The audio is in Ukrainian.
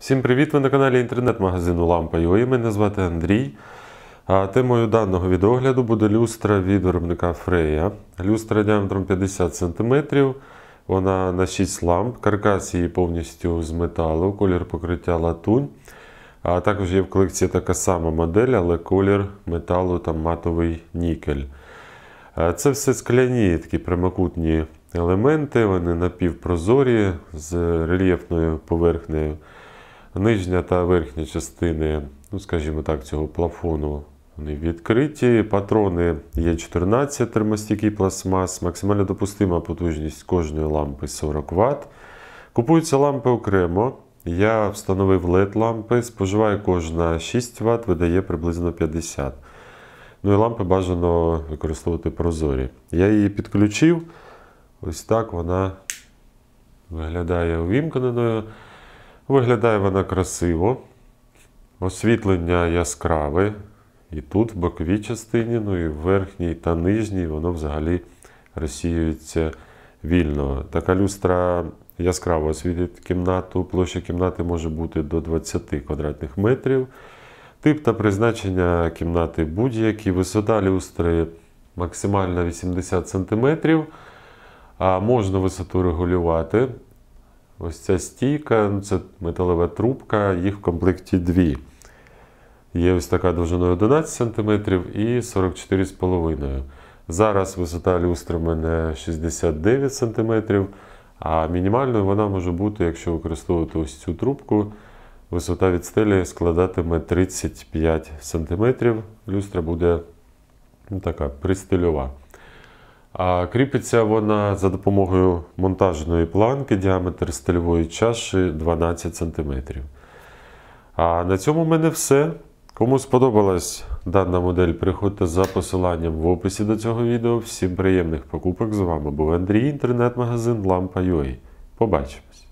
Всім привіт! Ви на каналі інтернет-магазину Лампа.ua. Мене звати Андрій. А Темою даного відеогляду буде люстра від виробника Фрея. Люстра діаметром 50 см. Вона на 6 ламп, каркас її повністю з металу, колір покриття латунь. А Також є в колекції така сама модель, але колір металу та матовий нікель. Це все скляні такі прямокутні елементи, вони напівпрозорі з рельєфною поверхнею. Нижня та верхня частини, ну скажімо так, цього плафону вони відкриті. Патрони є 14 термостійкий пластмас, максимально допустима потужність кожної лампи 40 Вт. Купуються лампи окремо. Я встановив led лампи, споживає кожна 6 Вт, видає приблизно 50. Ну і лампи бажано використовувати прозорі. Я її підключив. Ось так вона виглядає увімкненою. Виглядає вона красиво. Освітлення яскраве. І тут в боковій частині, ну і в верхній та нижній, воно взагалі розсіюється вільно. Така люстра яскраво освітить кімнату. Площа кімнати може бути до 20 квадратних метрів. Тип та призначення кімнати будь-які. Висота люстри максимально 80 см. А можна висоту регулювати. Ось ця стійка, ну, це металева трубка, їх в комплекті дві. Є ось така довжиною 11 см і 44,5. Зараз висота люстри в мене 69 см, а мінімальною вона може бути, якщо використовувати ось цю трубку, висота від стелі складатиме 35 см. Люстра буде ну, така пристильова. А кріпиться вона за допомогою монтажної планки, діаметр стильової чаші 12 см. А на цьому в мене все. Кому сподобалась дана модель, приходьте за посиланням в описі до цього відео. Всім приємних покупок! З вами був Андрій, інтернет-магазин Lampa.ua. Побачимось!